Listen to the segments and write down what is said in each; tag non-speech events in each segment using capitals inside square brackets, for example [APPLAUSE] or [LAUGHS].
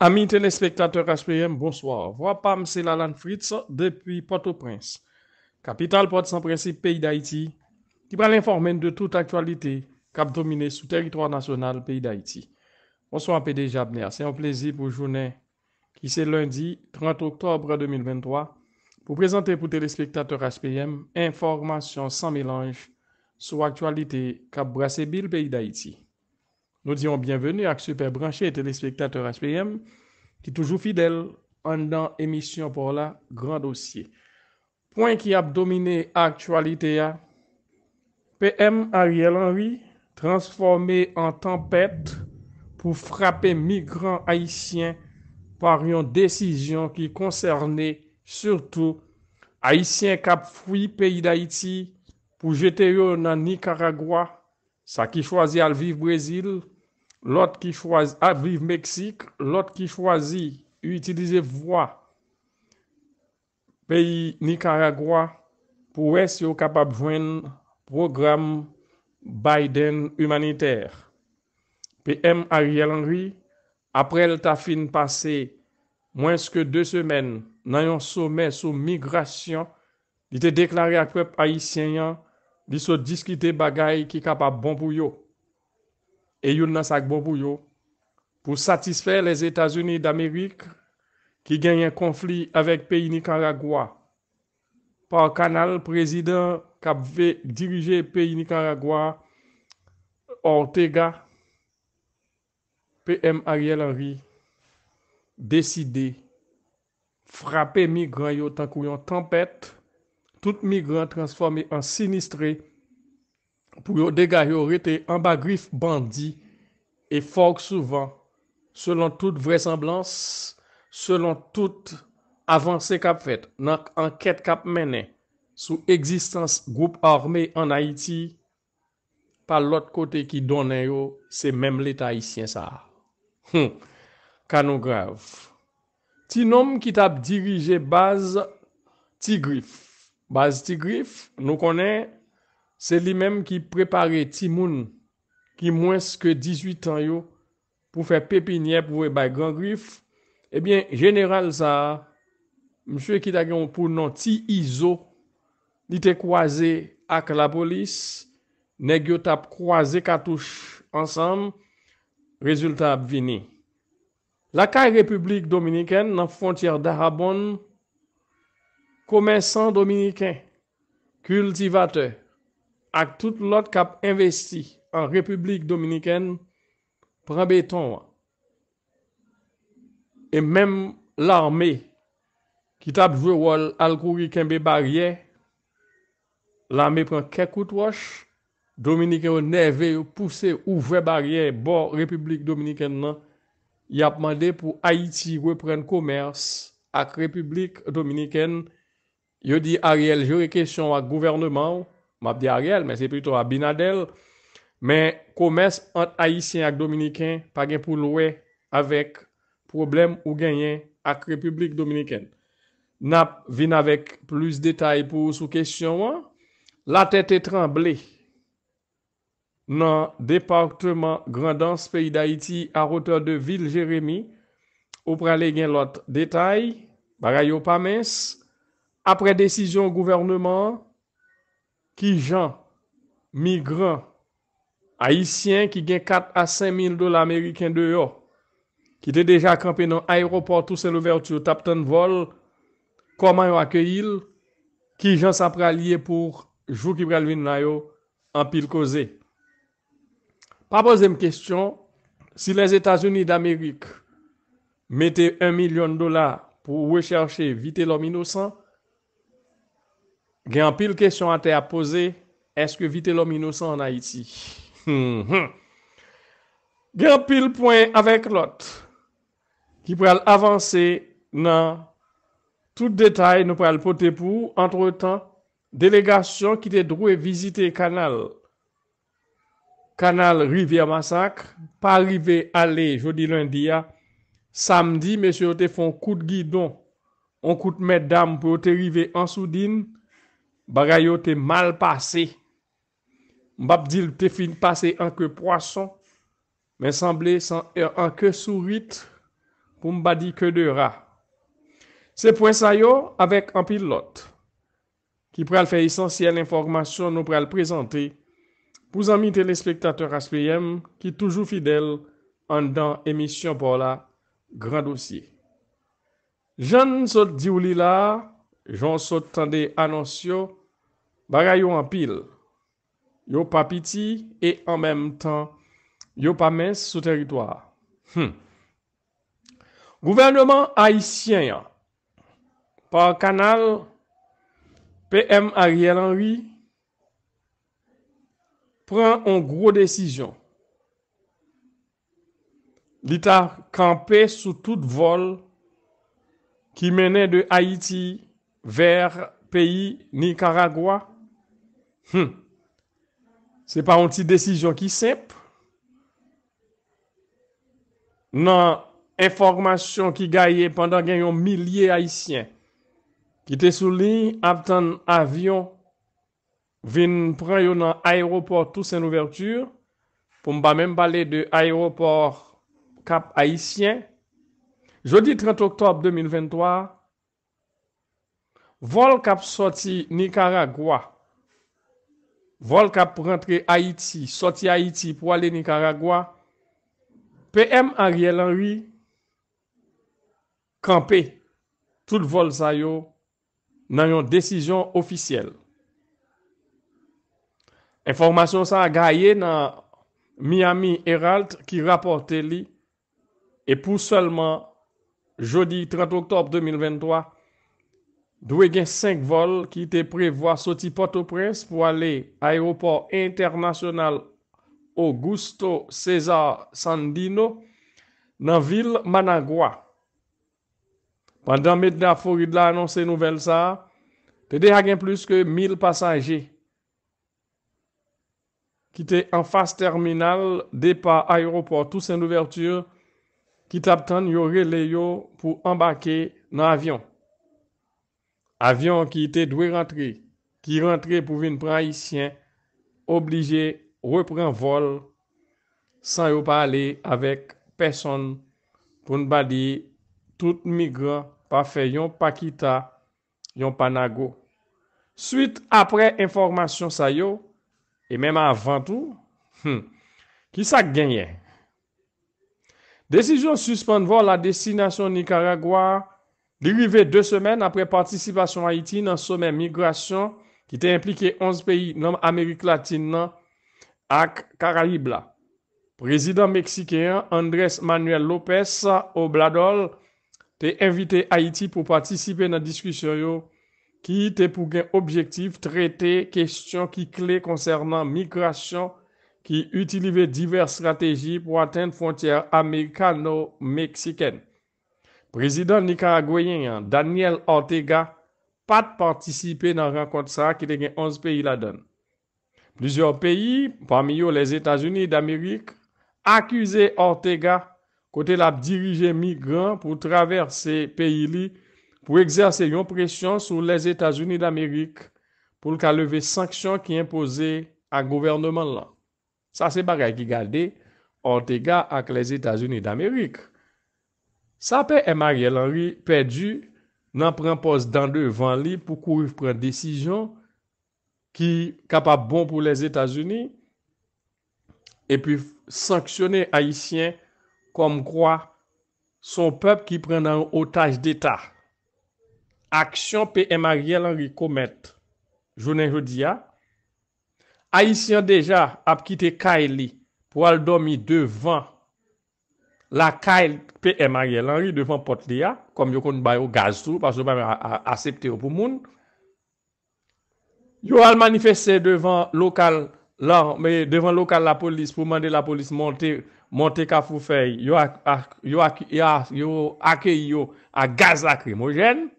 Amis téléspectateurs HPM, bonsoir. Voix PAM, c'est Lalan Fritz depuis Port-au-Prince. Capitale porte sans principe pays d'Haïti, qui va l'informer de toute actualité cap dominé sous territoire national pays d'Haïti. Bonsoir PDJ Abner, c'est un plaisir pour journée qui c'est lundi 30 octobre 2023 pour présenter pour téléspectateurs HPM information sans mélange sur actualité cap pays d'Haïti. Nous disons bienvenue à Super Branché, téléspectateur HPM, qui toujours fidèle en dans émission pour la grand dossier. Point qui a dominé actualité hein. PM Ariel Henry transformé en tempête pour frapper migrants haïtiens par une décision qui concernait surtout haïtiens cap fui pays d'Haïti pour jeter eux dans Nicaragua, ça qui choisit à vivre Brésil lot ki chwazi, aviv ah, Meksik, lot ki chwazi, yu itilize vwa peyi Nicaragua pou wè si yo kapap jwen program Biden humaniter. Pe M. Ariel Henry, aprel ta fin pase, mwenske 2 semen nan yon somè sou migrasyon, di te deklare akwep a yi sènyan, di so diskite bagay ki kapap bon pou yo. et yon nan sak bon les états unis d'amérique qui un un conflit avec pays Nicaragua. Par canal président kap dirigé pays Nicaragua, Ortega, PM Ariel Henry, décidé frapper migran yo tempête yon tous tout migran en sinistré pou yo degay yo rete an bagrif bandi e fok souvan selon tout vresemblans selon tout avanse kap fet nan an ket kap menen sou egzistans goup orme an Haiti pa lot kote ki donen yo se mem leta isyen sa kanon grav ti nom ki tap dirije baz Tigrif baz Tigrif nou konen Se li menm ki prepare ti moun ki mwens ke 18 an yo pou fe pepinye pou e bay gran grif. Ebyen, general sa, msye ki tagyon pou non ti izo, li te kwaze ak la polis, ne gyot ap kwaze katouche ansam, rezultat ap vini. La kay Republik Dominikèn nan fontyer Darabon, komensan Dominikèn, kultivatè, ak tout lot kap investi an Republik Dominikèn pran beton. E menm l'armé ki tap vwe wol al kouri kenbe barye, l'armé pran kekout wosh, Dominikèn ou neve ou pousse ou vwe barye bor Republik Dominikèn nan, y ap mande pou Haiti wè pren komers ak Republik Dominikèn. Yo di Ariel, yo re kèsyon an gouvernement map di a real, men se pwito a binadel, men koumes ant Aisyen ak Dominiken pa gen pou loue avèk problem ou genyen ak Republik Dominiken. Nap vin avèk plus detay pou sou kèsyon wè. La tèt etran blè nan Departement Grandance Pays d'Haïti a roteur de Vil Jérémy ou pralè gen lot detay ba rayo pa mens. Apre desisyon gouvernement Ki jan, migran, haisyen ki gen 4 a 5 mil dola Ameriken de yo, ki de deja kampen nan aeroport ou se louvertu tapten vol, koman yo akye il, ki jan sa pralye pou jou ki bralvin na yo an pil koze. Pa bozem kestyon, si les Etats-Unis d'Amerik mette un milyon dola pou wecherche vite lom inosan, Gyan pil kesyon a te apose, eske vite lom inosan an a iti. Gyan pil poen avek lot, ki pou al avanse nan tout detay nou pou al pote pou. Antre tan, delegasyon ki te drou e vizite kanal. Kanal Rivière Massacre, pa rive ale jodi lundi ya. Samdi, mesye o te fon koute guidon. On koute met dam pou o te rive ansoudine. Bagay yo te mal pase, mbap dil te fin pase anke poason, men sanble san e er, anke surit pou mbadi ke de ra. Se poen sayo avek an pilot, ki pral fe esensyen l'informasyon nou pral prezante pou zanmi telespektator aspeyem ki toujou fidel an dan emisyon pou la gran dosye. Jan sot di ou li la, jan sot tande anonsyo. Baray yo an pil, yo pa piti e an menm tan, yo pa men sou teritoar. Hmm. Gouvernement Haitien, par kanal PM Ariel Henry, pren an gro desisyon. L'ita kampe sou tout vol ki mene de Haiti ver peyi Nicaragua. Hmm, se pa onti desijon ki sep, nan informasyon ki gaye pandan gen yon milye Haitien, ki te souli aptan avyon, vin pran yon nan aeroport tout sen ouverture, pou mba men bale de aeroport kap Haitien, jodi 30 oktob 2023, vol kap soti Nicaragua, Volkap pou rentre Haiti, soti Haiti pou ale Nicaragua, PM Ariel Henry kampe tout vol sayo nan yon desisyon ofisyel. Enformasyon sa a gaye nan Miami Herald ki raporte li, e pou selman jodi 30 oktob 2023, Dwe gen 5 vol ki te prevoa soti potoprens pou ale aéroport internasyonal Augusto César Sandino nan vil Managua. Pandan Medda Fogidla anonsè nouvel sa, te de ha gen plus ke 1000 pasajè. Ki te an fas terminal depa aéroport tousen nouvertur ki tap tan yore le yo pou ambake nan avyon. Avyon ki te dwe rentre, ki rentre pou vin praisyen, oblije repren vol, san yo pa ale avek peson pou n badi, tout migran pa fe yon pa kita, yon pa nago. Suite apre informasyon sa yo, e menm avan tou, hmm, ki sa genye? Desijon suspon vol la desinasyon Nicaragua, Derive 2 semen apre participasyon Haiti nan Sommet Migration ki te implike 11 peyi nan Amerik Latine ak Karalibla. Prezident Meksikeyan Andres Manuel Lopez Obladol te invite Haiti pou participe nan diskusyon yo ki te pou gen objektif trete kestyon ki kle konsernan migrasyon ki utilize diver strategi pou aten fontyer Amerikano-Meksiken. Prezident Nikaragoyen, Daniel Ortega, pat participe nan rang kont sa ki te gen 11 peyi la don. Plizior peyi, pwami yo les Etats-Unis d'Amerik, akuse Ortega kote la dirije migran pou travers se peyi li pou exerse yon presyon sou les Etats-Unis d'Amerik pou lka leve sanksyon ki impose a governman la. Sa se bagay ki gade Ortega ak les Etats-Unis d'Amerik. Sa pe Emari El Anri pedu nan prempos dan devan li pou kouif pren desijon ki kapap bon pou les Etats-Unis e pi sanksyone Haitien kom kwa son pep ki pren nan otaj deta. Aksyon pe Emari El Anri komet. Jounen jodia, Haitien deja ap kite Kaili pou al domi devan. La KLPM a ye lanri devan pot li ya. Kom yo kon bayo gaz sou. Pas yo bayo a acepte yo pou moun. Yo al manifeste devan lokal la polis. Pou mande la polis monte ka fou fey. Yo ake yo a gaz akrimogen.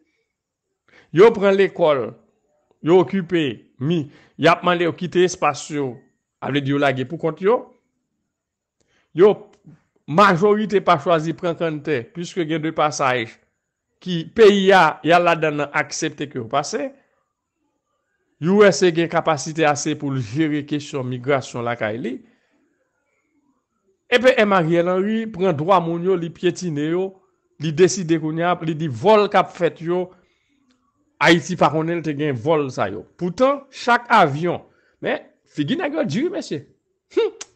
Yo pren l'ekol. Yo okupe mi. Yapman le yo kite espasyo. Able diyo la ge pou kont yo. Yo... Majorite pa chwazi pren kante, pwiske gen de passage ki peyi ya, ya la dan aksepte ke ou pase. Yowese gen kapasite ase pou jere kesyon migrasyon la ka e li. Epe Eman Yelenri pren dwa moun yo li pjetine yo, li desi dekouni ap, li di vol kap fet yo, a yisi pa konen te gen vol sa yo. Poutan, chak avyon, me, figi nagyo jiri mesye. Hi! Hi!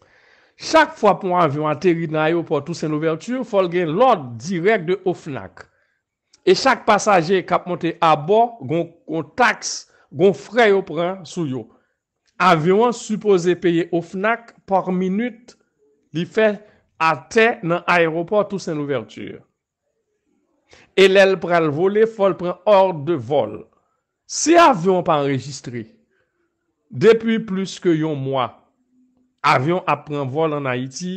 Chak fwa pou avyon ateri nan ayopor tou sen ouvertur, fol gen lòd direk de oufnak. E chak pasaje kap monte a bo, gon tax, gon fre yo pran sou yo. Avyon supose peye oufnak, por minut, li fe ate nan ayopor tou sen ouvertur. E lèl pral vole, fol pran or de vol. Se avyon pa enregistri, depi plus ke yon mwa, avyon ap pren vol an Haiti,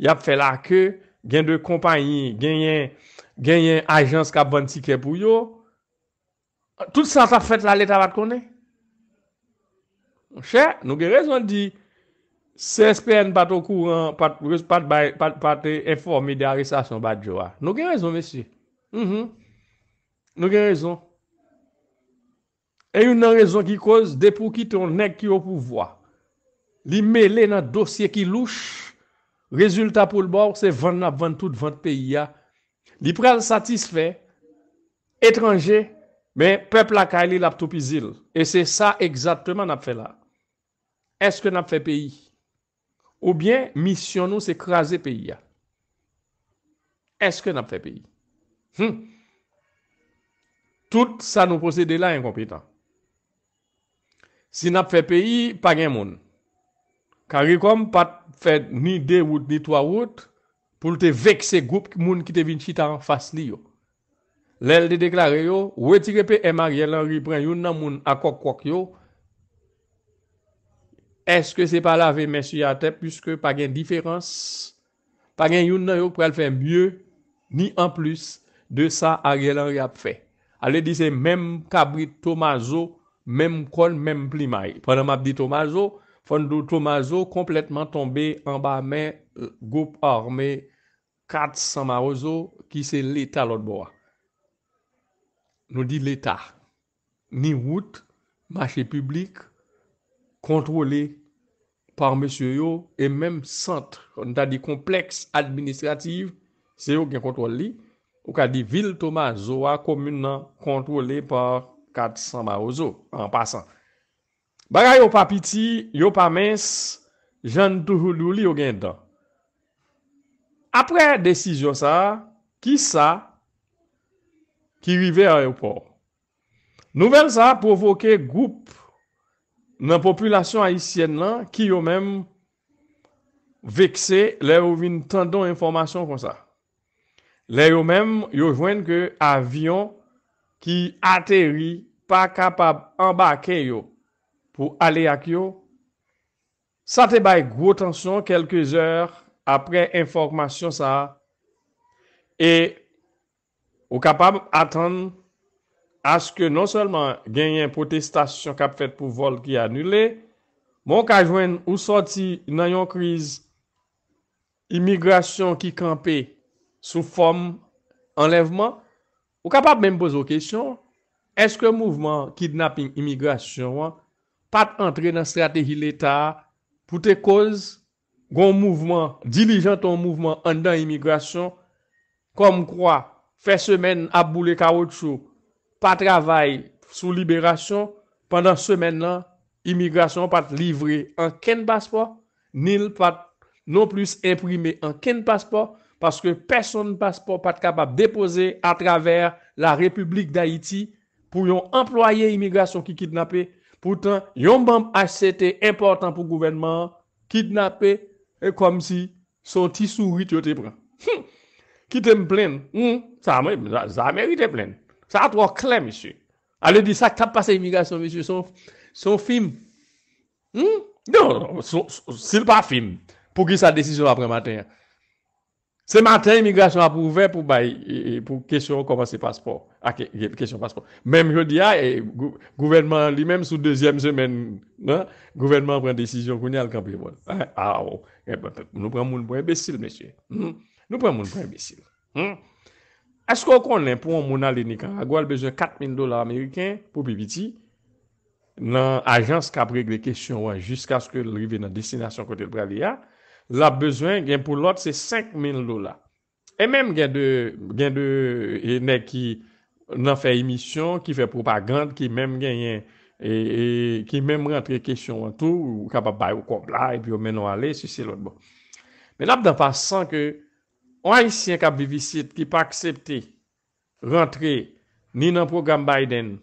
yap fe la ke, gen de kompanyi, gen yon ajans ka ban tiket pou yo, tout sa ta fet la leta bat konen. Che, nou gen rezon di, se espène bat okouran, pat pate eformi de ari sasyon bat jowa. Nou gen rezon, mesi. Mhm. Nou gen rezon. E yon nan rezon ki koz, de pou ki ton nek ki yo pou voa. Li mele nan dosye ki louche. Rezultat pou l'bor, se vande nan vande tout vande peyi ya. Li prel satisfe, etranje, men pepl akay li lap tou pizil. E se sa ekzatman nan ap fè la. Eske nan ap fè peyi. Ou bien, misyon nou se krasè peyi ya. Eske nan ap fè peyi. Tout sa nou posede la enkompetan. Si nan ap fè peyi, pa gen moun. Kari kom pat fè ni de wout ni to wout pou l te vekse goup moun ki te vin chita an fas li yo. Lèl de deklare yo, wè ti kepe em a rielan ripren youn nan moun akok-kwok yo, eske se pa la ve men su ya tep puisque pa gen diferans, pa gen youn nan yo pou al fè mye ni an plus de sa a rielan ri ap fè. A le di se men kabri tomazo men kon men plimay. Pwè nan map di tomazo, Fondou Thomas Zou kompletman tombe an ba men euh, goup orme Kat Samaroso ki se l'Etat lout bo a. Nou di l'Etat. Ni wout, machè publik, kontrole par M. Yo, e menm sent, kon ta di kompleks administrativ, se yo gen kontrole li, ou ka di vil Thomas Zou a komune nan kontrole par Kat Samaroso, an pasan. Baga yo pa piti, yo pa mens, jan toujou loulou yo gen dan. Apre desisyon sa, ki sa ki rive a repor. Nouvel sa provoke goup nan populasyon Haitien lan ki yo men vekse le ouvin tendon informasyon kon sa. Le yo men yo jwen ke avyon ki ateri pa kapab ambake yo. pou ale a kyo, sa te bay gwo tansyon kelke zèr apre informasyon sa, e ou kapab atan aske non selman genyen potestasyon kap fèt pou vol ki anule, moun ka jwen ou soti nan yon kriz imigrasyon ki kampe sou fòm enlèvman, ou kapab mèm bozo kèsyon, eske mouvman kidnapping imigrasyon wè pat entre nan strateji l'Etat, pou te koz, goun mouvment, dilijan ton mouvment an dan imigrasyon, kom kwa, fe semen abou le kaoutchou, pat travay sou liberasyon, pandan semen lan, imigrasyon pat livre an ken paspor, nil pat non plus imprimer an ken paspor, paske person paspor pat kapab depose a traver la Republik d'Haïti pou yon employe imigrasyon ki kidnape, Poutan, yon bamb HCT important pou gouvenman, kidnape, e kom si son tisou rit yo te pren. Hmm, ki te mplem, hmm, sa ameri te plen. Sa atwa klem, misye. Ale di sa, kap pa se imigrasyon, misye, son film. Hmm, yo, non, non, sil pa film, pou ki sa desisyon apre maten. Se maten, imigrasyon apou ve pou bay, pou kesyon koman se paspon. Akè, yè kèsyon paspo. Mèm jò di a, gouvenman li mèm sou dezyem zemèn, gouvenman pren desisyon koun yal kabri vol. Ha, ha, ha, ho. Nou pren moun pou e besil, mesye. Nou pren moun pou e besil. Asko konen pou moun alenika? Agwal beze 4.000 dola Ameriken pou piviti nan ajans kabri gle kèsyon wè jiska skè l'rive nan desinasyon kote l'pradi a. La bezwen gen pou l'ot se 5.000 dola. E mèm gen de, gen de, gen de ki... nan fè emisyon, ki fè propagande, ki mèm genyen, e, e, ki mèm rentre kèsyon an tou, ou kap ap bay ou kok la, epi ou menon ale, si se lòt bon. Men ap dè pasan ke, ou a y si yon kap bivisit ki pa aksepte rentre ni nan program Biden,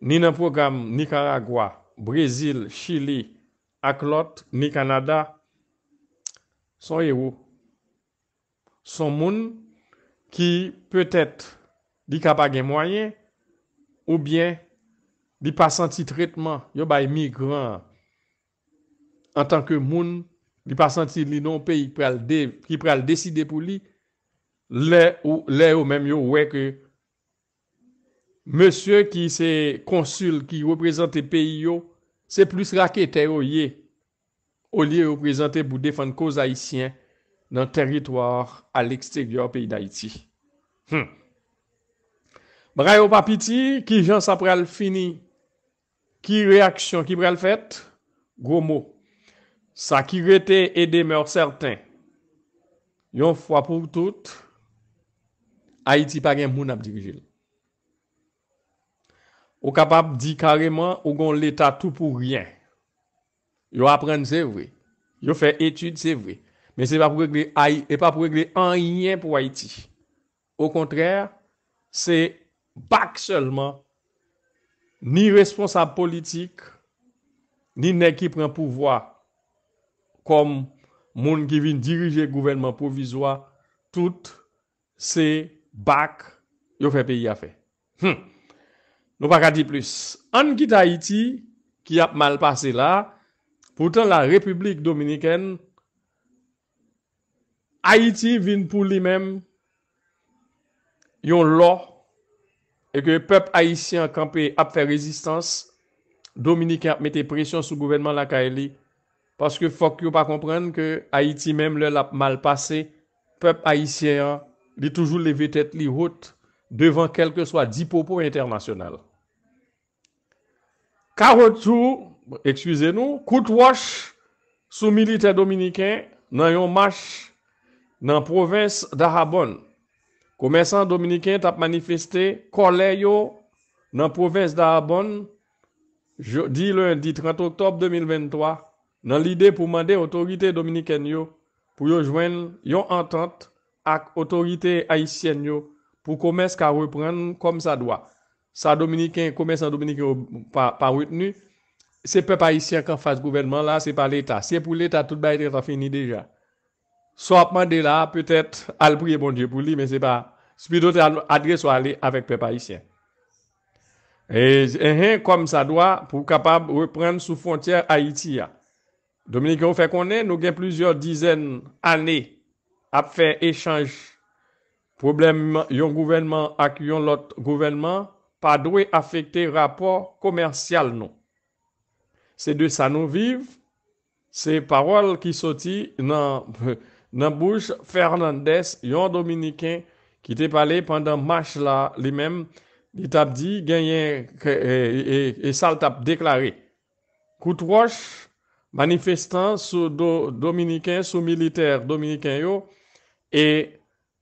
ni nan program Nicaragua, Brazil, Chile, Aklot, ni Kanada, son yè ou. Son moun, ki pè tèt li ka pa gen mwayen, ou bien, li pa santi tretman, yo bayi mi gran, an tanke moun, li pa santi li non pe, ki pral deside pou li, le ou, le ou menm yo weke, monsye ki se konsul, ki reprezenti pe yo, se plus rakete yo ye, o li reprezenti pou defan koz Haitien, nan teritwar, al eksteryor peyi d'Haiti. Hmmp. Bra yo papiti, ki jan sa pral fini. Ki reaksyon ki pral fet? Gwo mo. Sa ki rete e demer certain. Yon fwa pou tout, Haiti pa gen moun ap dirijil. Ou kapap di kareman, ou gon l'Etat tout pou ryen. Yo apren se vwe. Yo fe etude se vwe. Men se pa pou regle en ryen pou Haiti. Ou kontrèr, se... bak selman ni responsable politik ni ne ki pren pouvoi kom moun ki vin dirije gouvenman pouvizwa, tout se bak yo fe peyi a fe hm. nou pa ka di plus an ki ta Haiti ki ap mal pase la poutan la Republik Dominikèn Haiti vin pou li men yon lor E ke pep Haitien kampè ap fè rezistans, Dominikè ap metè presyon sou gouvenman lakay li. Paske fok yo pa komprenn ke Haiti mèm lèl ap mal pase, pep Haitien li toujou levè tèt li wot devan kelke swa di popo internasyonal. Karotou, koutouash sou milite Dominikè nan yon mash nan provins Darabon. Komensan Dominiken tap manifeste kole yo nan Provence Darabon di lundi 30 oktob 2023 nan lide pou mande otorite Dominiken yo pou yo jwen yon entente ak otorite Haitien yo pou komens ka reprenn kom sa dwa. Sa Dominiken, komensan Dominiken pa retenu, se pe pa Haitien kan fase gouvernement la, se pa l'Etat. Se pou l'Etat, tout ba ete ta fini deja. So apman de la, peut-et, albouye bon die pou li, men se pa, spi do te adre so ale, avek pe pa isyen. E, enhen, eh, kom sa doa, pou kapab reprenn sou fontyer Haiti ya. Dominika ou fe konen, nou gen plouzyon dizen ane ap fe echange problem yon gouvenman ak yon lot gouvenman, pa dwe afekte rapor komersyal non. Se de sa nou vive, se parol ki soti nan... Nanbouche, Fernandes, yon dominikèn ki te pale pandan mach la li men li tap di genyen e, e, e sal tap deklari. Koutouache, manifestan sou dominikèn, sou militer dominikèn yo e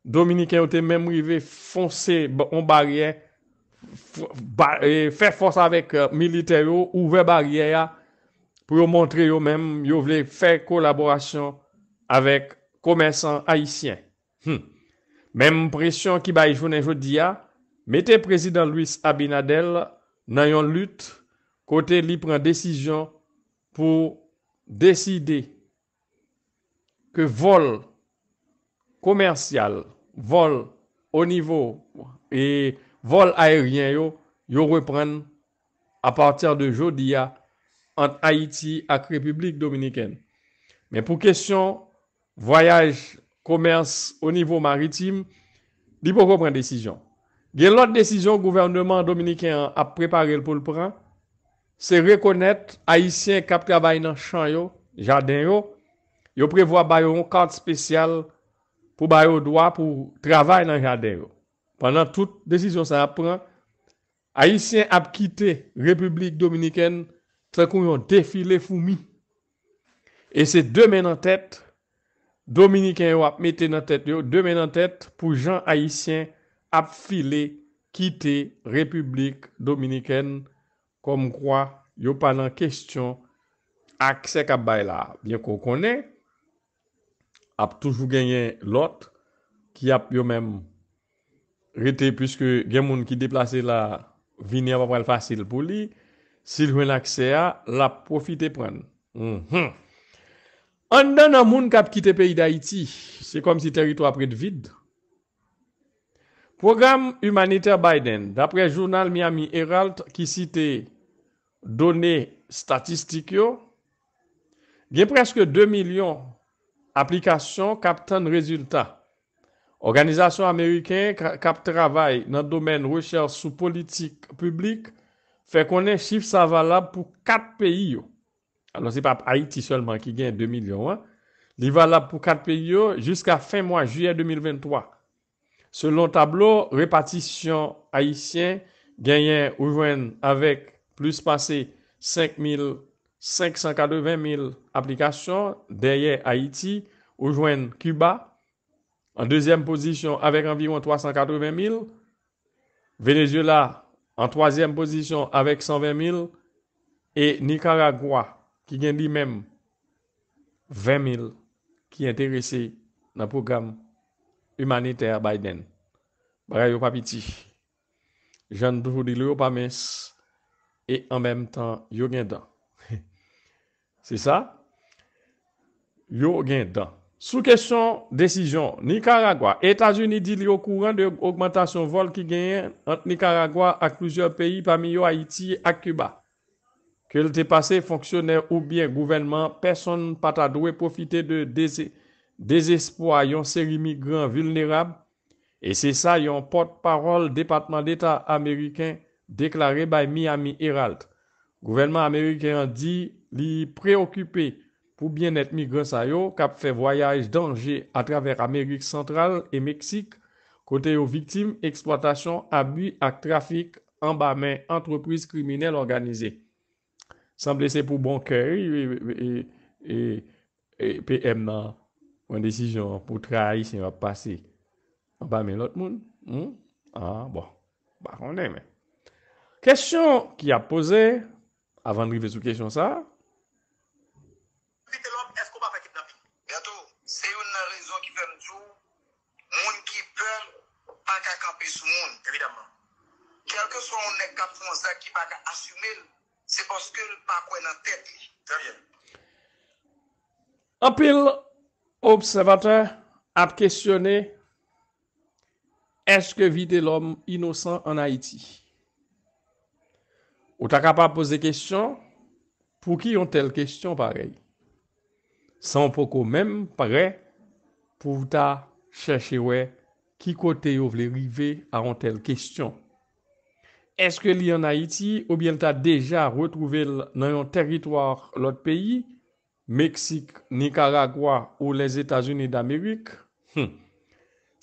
dominikèn yo te men mou i ve fonse on barye e fe fonse avèk euh, militer yo ou ve barye ya pou yo montre yo men yo vle fe kolaborasyon avèk komensant Haitien. Mèm presyon ki ba y jounen jodia, metè prezidant Louis Abinadel nan yon lut kote li pren desijon pou deside ke vol komersyal, vol o nivou e vol aérien yo yo repren a partir de jodia ant Haiti ak Republik Dominikèn. Mèm pou kesyon voyaj komers o nivou maritim, li pou kwen desijon. Gen lout desijon, gouvernement dominiken ap preparel pou lpran, se rekonnet, aisyen kap travay nan chan yo, jaden yo, yo prevoa bayo yon kart spesyal pou bayo doa pou travay nan jaden yo. Pendan tout desijon sa ap pran, aisyen ap kite Republik Dominiken ten kwen yon defile fumi. E se demen an tèt Dominiken yo ap mette nan tet yo, deme nan tet pou Jean Haïtien ap file kite Republik Dominiken kom kwa yo pa nan kestyon aksek ap bay la. Bien ko kone, ap toujou genye lot ki ap yo men rete pwiske gen moun ki deplase la vini ap ap wèl fasil pou li, sil wèl akse a, la profite pren. Mh mh. Ondan nan moun kap kite peyi da iti, se kom si teritou apre de vid. Program Humanitaire Biden, dapre jounal Miami Herald ki site donè statistik yo, gen preske 2 milyon aplikasyon kap ten rezultat. Organizasyon Ameriken kap travay nan domen rechèl sou politik publik, fe konè chif sa valab pou 4 peyi yo. alors n'est pas Haïti seulement qui gagne 2 millions. Hein. Il Il valable pour 4 pays jusqu'à fin mois juillet 2023. Selon tableau, répartition haïtienne, gagnant ou avec plus passé 5 580 000 applications derrière Haïti, ou Cuba en deuxième position avec environ 380 000. Venezuela en troisième position avec 120 000 et Nicaragua Ki gen di menm 20 000 ki enterese nan program humanitèr Biden. Bwaya yo papiti. Jan doujou di li yo pamens. E an menm tan yo gen dan. [LAUGHS] Se sa? Yo gen dan. Sou kesyon desijon. Nicaragua. Etat-Unis di li yo kouran de augmentation vol ki gen entre Nicaragua ak lousier peyi pa mi yo Haiti ak Cuba. Kel te pase fonksyoner ou byen gouvenman, person pata dwe profite de desespo a yon seri migran vulnerab. E se sa yon pot parol Departement d'Etat Ameriken deklaré bay Miami Herald. Gouvenman Ameriken di li preokupé pou byen et migran sayo kap fe voyaj danje a traver Amerik Sentral e Meksik. Kote yo viktim eksploatasyon, abu ak trafik, amba men entreprise kriminel organizé. Sanble se pou bon kèri e pe em nan wèn desijon pou trai se yon ap pase. An pa men lòt ah, bon. moun? An, bo. Bak, anè men. Kèsyon ki ap pose avan drive sou kèsyon sa. Vite lòp, esko pa fèkip napi? Gato, se yon nan rezon ki fèm djou moun ki pèl pa kakampi sou moun, evidaman. Kèlke so anè kakampi sou moun sa ki pa kakampi sou moun observateur a questionné est-ce que vider l'homme innocent en Haïti? Ou t'as capable de poser question pour qui ont telle question pareil? Sans pourquoi même pareil pour ta chercher ouais qui côté ouvre les arriver à une telle question? eske li an Haiti ou bien ta deja retrouve nan yon teritwar lot peyi, Meksik, Nicaragua ou les Etats-Unis d'Amerik?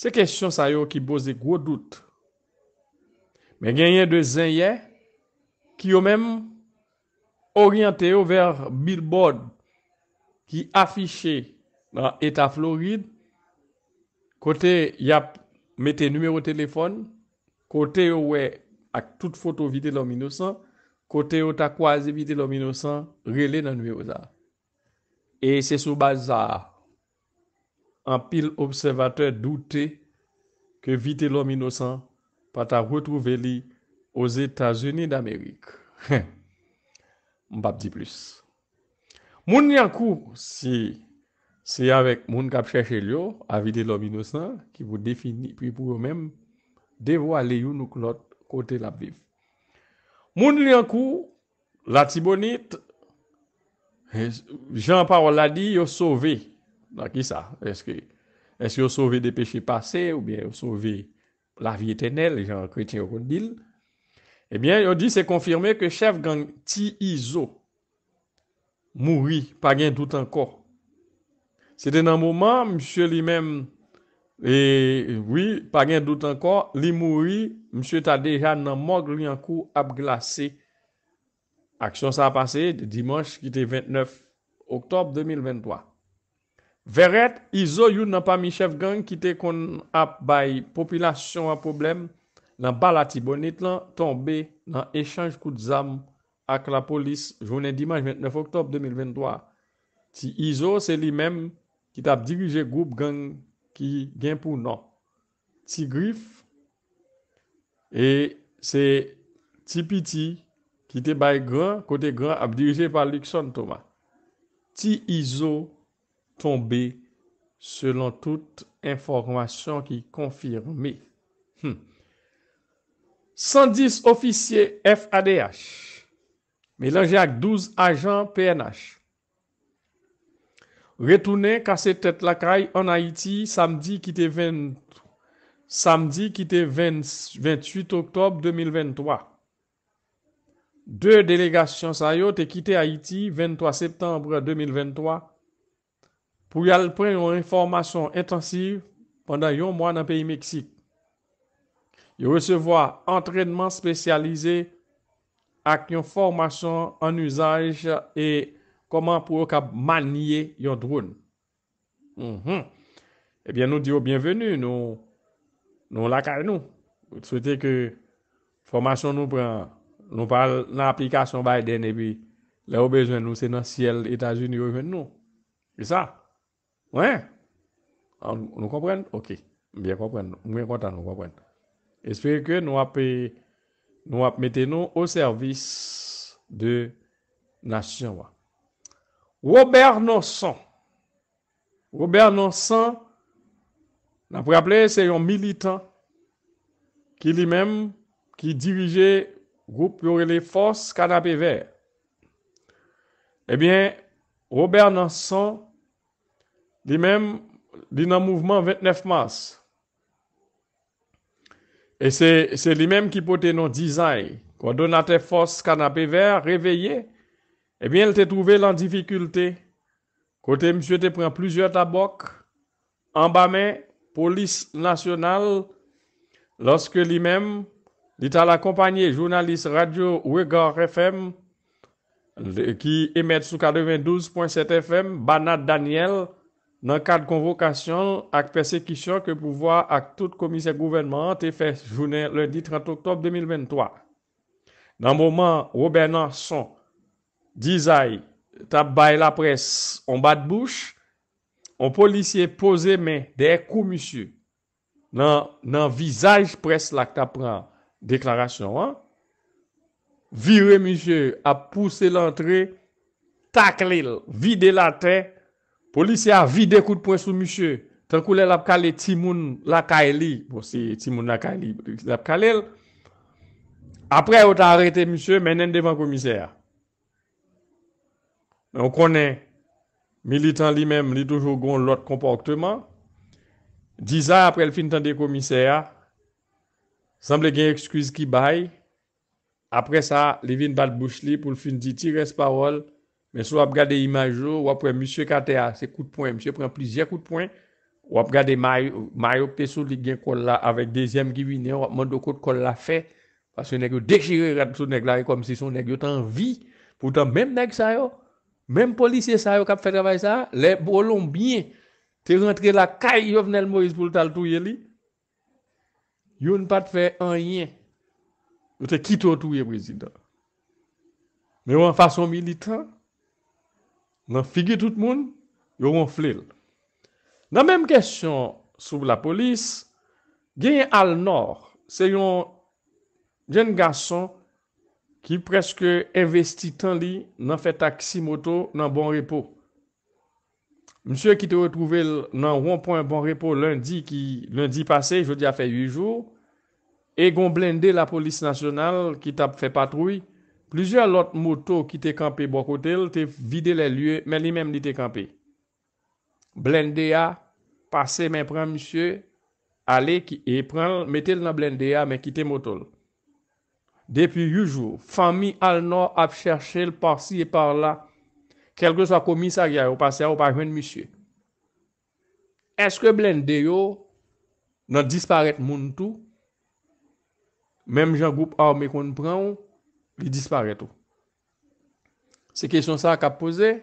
Se kèsyon sa yo ki boze gwo dout. Men genye de zèn ye, ki yo men oryante yo ver billboard ki afiche nan Eta Floride, kote yap mette numero telefon, kote yo we ak tout foto vide lòm inosan, kote yo ta kwa azi vide lòm inosan, rele nanwe oza. E se sou baza, an pil observateur douté, ke vide lòm inosan, pata wotouve li, o Zeta Zeni d'Amerik. Mbap di plus. Moun ni an kou, si, si avèk moun kap chèche li yo, a vide lòm inosan, ki vou defini, pri pou wèm, devwa le yon nou klot, Kote la biv. Moun li an kou, la tibonit, jan pa wala di yo sove, la ki sa, eske yo sove de peche pase, ou bien yo sove la vie tenel, jan kretin yo kon dil. Ebyen, yo di se konfirme ke chef gang Ti Izo mouri, pa gen tout an kor. Sete nan mouman, msye li menm E woui, pa gen dout anko, li mouri, msye ta deja nan mog li anko ap glase. Aksyon sa ap pase, dimanche ki te 29, oktob 2023. Veret, izo yon nan pa mi chef gang ki te kon ap bay popilasyon ap problem nan bala tibonit lan, tombe nan echange kout zam ak la polis, jounen dimanche 29, oktob 2023. Ti izo, se li menm ki ta ap dirije goup gang kout. ki gen pou nan. Ti grif, e se ti piti, ki te bay gran, kote gran, ap dirije pa Lixon Thomas. Ti izo, tonbe, selon tout informasyon ki konfirme. 110 hmm. ofisye FADH, melange ak 12 ajan PNH. Retounen kase tete lakay an Haiti samdi kite 28 oktob 2023. De delegasyon sa yo te kite Haiti 23 septembre 2023 pou yal pre yon renformasyon etansiv pandan yon mwan an peyi Meksik. Yo resevoa entrenman spesyalize ak yon formasyon an usaj e etansiv. Koman pou ou ka manye yon droun? Mhm. Ebyen eh nou diyo bienvenu nou lakay nou. Souwete ke formasyon nou pran. Nou pran nan aplikasyon ba y dene bi. Le ou bejwen nou se nan siyel Etajouni ou ven nou. E sa? Mwen? Ah, nou kompren? Ok. Mwen kontan nou kompren. Espere ke nou ap mette nou ou servis de nasyon wak. Robert Nansan. Robert Nansan, nan pou aple se yon militant, ki li men, ki dirije group yore le fos kanapé ver. Ebyen, Robert Nansan, li men, li nan mouvment 29 mars. E se li men ki pote nan dizay, kon donate fos kanapé ver, reveye, Ebyen, eh l te trouve lan difikulte, kote msye te pren plizye tabok, ambame, polis nasyonal, loske li mem, li tal akompanye jounalist radio Ouegar FM, ki emet soukade 2012.7 FM, Banat Daniel, nan kade konvokasyon ak persekisyon ke pouvoi ak tout komise gouvernement te fè jounen le 10-30 oktob 2023. Nan mouman, Robin Arson, Dizay, ta bay la pres on bat bouch, on polisye pose men de ekou, misye, nan visaj pres la ki ta pran deklarasyon. Vire, misye, ap pousse l'entre, taklil, vide la te, polisye a vide kout pres ou, misye, tenkou lèl ap kale timoun lakay li, posi, bon, timoun lakay li, ap kale l. Apre, ou ta arete, misye, menen devan komise ya. Mwen konen, militan li menm li toujou goun lout kompaktman. Dizan apre l fin tan de komise ya, sanble gen ekskwiz ki bay. Apre sa, li vin bat bouch li pou l fin di tirez parol. Men sou ap gade imajou, wapre msye kate ya, se kout point. Msye pren plizye kout point. Wap gade mayopte sou li gen kol la, avek dezyem ki winen, wapman do kout kol la fe. Pase nèk yo dechirer ap sou nèk la, e komise son nèk yo tan vi. Poutan menm nèk sa yo, Mem polisye sa yo kap fe drabay sa, le bolon biye, te rentre la kay yo vnel Moïse Boutal touye li, yo n pa te fe anye, yo te kito touye Brésil dan. Me yo an fason militan, nan figye tout moun, yo moun flel. Nan menm kèsyon sou la polis, gen al nor, se yon jen gason, ki preske investi tan li nan fe taksi moto nan bon repo. Msyo ki te wotrouvel nan woun pon bon repo lundi pase, jodi a fe 8 jou, e gon blende la polis nasyonal ki te fe patrouy, plizye alot moto ki te kampe bo kote, te vide le lye men li menm li te kampe. Blende a, pase men pran msyo, ale ki e pran, metel nan blende a men kite moto l. Depi yu jwo, fami al nor ap chershe l par si e par la, kelke sa komis a gyay, ou pa se a ou pa jwen misye. Eske blendeyo nan disparet moun tou? Mem jan goup a ou me kon pran ou, li disparet ou. Se kesyon sa ak ap pose,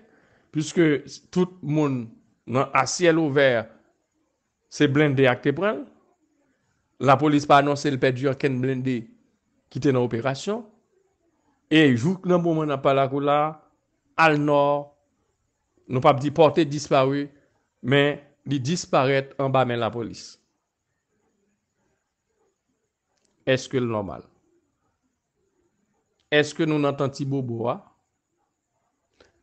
pwiske tout moun nan asye l ouver se blendey ak te pran, la polis pa anonsel pe djur ken blendey, ki te nan operasyon, e jouk nan pouman nan palakou la, al nor, nou pap di portè dispari, men di disparèt an ba men la polis. Eske l normal? Eske nou nan tan tibou bo a?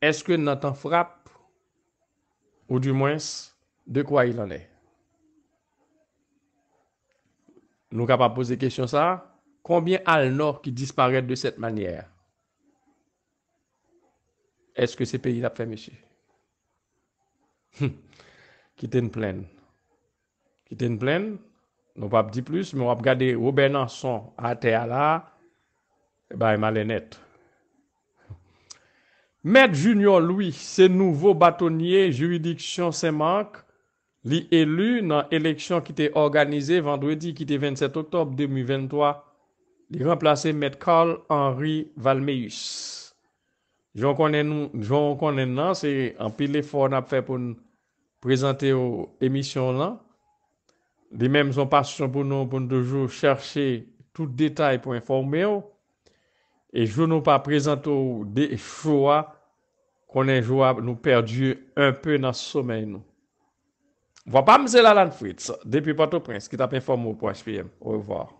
Eske nou nan tan frap? Ou di mwens de kwa il anè? Nou kap ap pose kèsyon sa? Nou kap ap pose kèsyon sa? Konbyen al nor ki disparèd de sèt manyèr? Eske se peyi la pfèmèchè? Kitè n'plèn. Kitè n'plèn, nou pa pdi plus, mè wap gade oube nan son ate ala, e eh ba e malè net. [LAUGHS] Mèd Junior Louis, se nouvo batonye juridiksyon se mank, li elu nan eleksyon ki te organize vandwedi ki te 27 oktob 2023. li remplase met Karl-Henri Valmeus. Joun konen nou, joun konen nan, se an pi le fon ap fe pou nou prezante ou emisyon lan. Li menm son pasyon pou nou, pou nou doujou, chershe tout detay pou informe ou, e joun nou pa prezante ou de choua konen joua nou perdi un peu nan somen nou. Vwa pa mzel Alan Fritz, depi pato prens, ki tap informe ou pou HPM. Ou wawar.